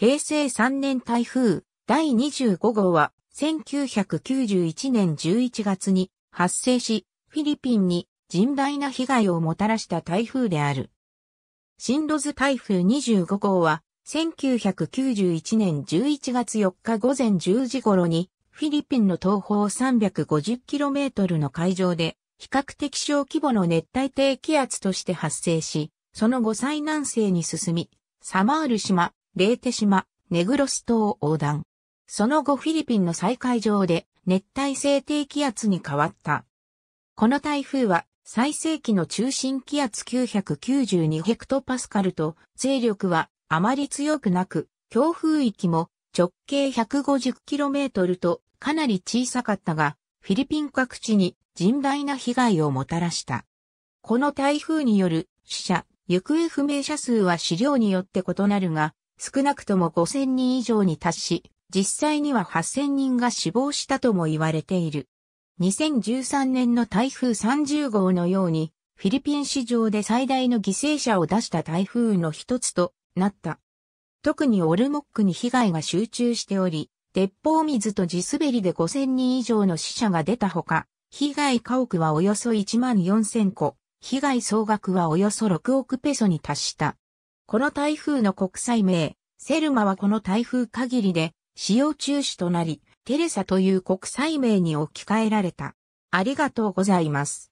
平成3年台風第25号は1991年11月に発生し、フィリピンに甚大な被害をもたらした台風である。進路図台風25号は1991年11月4日午前10時頃にフィリピンの東方 350km の海上で比較的小規模の熱帯低気圧として発生し、その後最南西に進み、サマール島、レーテ島、ネグロス島を横断。その後フィリピンの再海上で熱帯性低気圧に変わった。この台風は最盛期の中心気圧992ヘクトパスカルと勢力はあまり強くなく、強風域も直径 150km とかなり小さかったが、フィリピン各地に甚大な被害をもたらした。この台風による死者、行方不明者数は資料によって異なるが、少なくとも5000人以上に達し、実際には8000人が死亡したとも言われている。2013年の台風30号のように、フィリピン市場で最大の犠牲者を出した台風の一つとなった。特にオルモックに被害が集中しており、鉄砲水と地滑りで5000人以上の死者が出たほか、被害家屋はおよそ1万4000個、被害総額はおよそ6億ペソに達した。この台風の国際名、セルマはこの台風限りで使用中止となり、テレサという国際名に置き換えられた。ありがとうございます。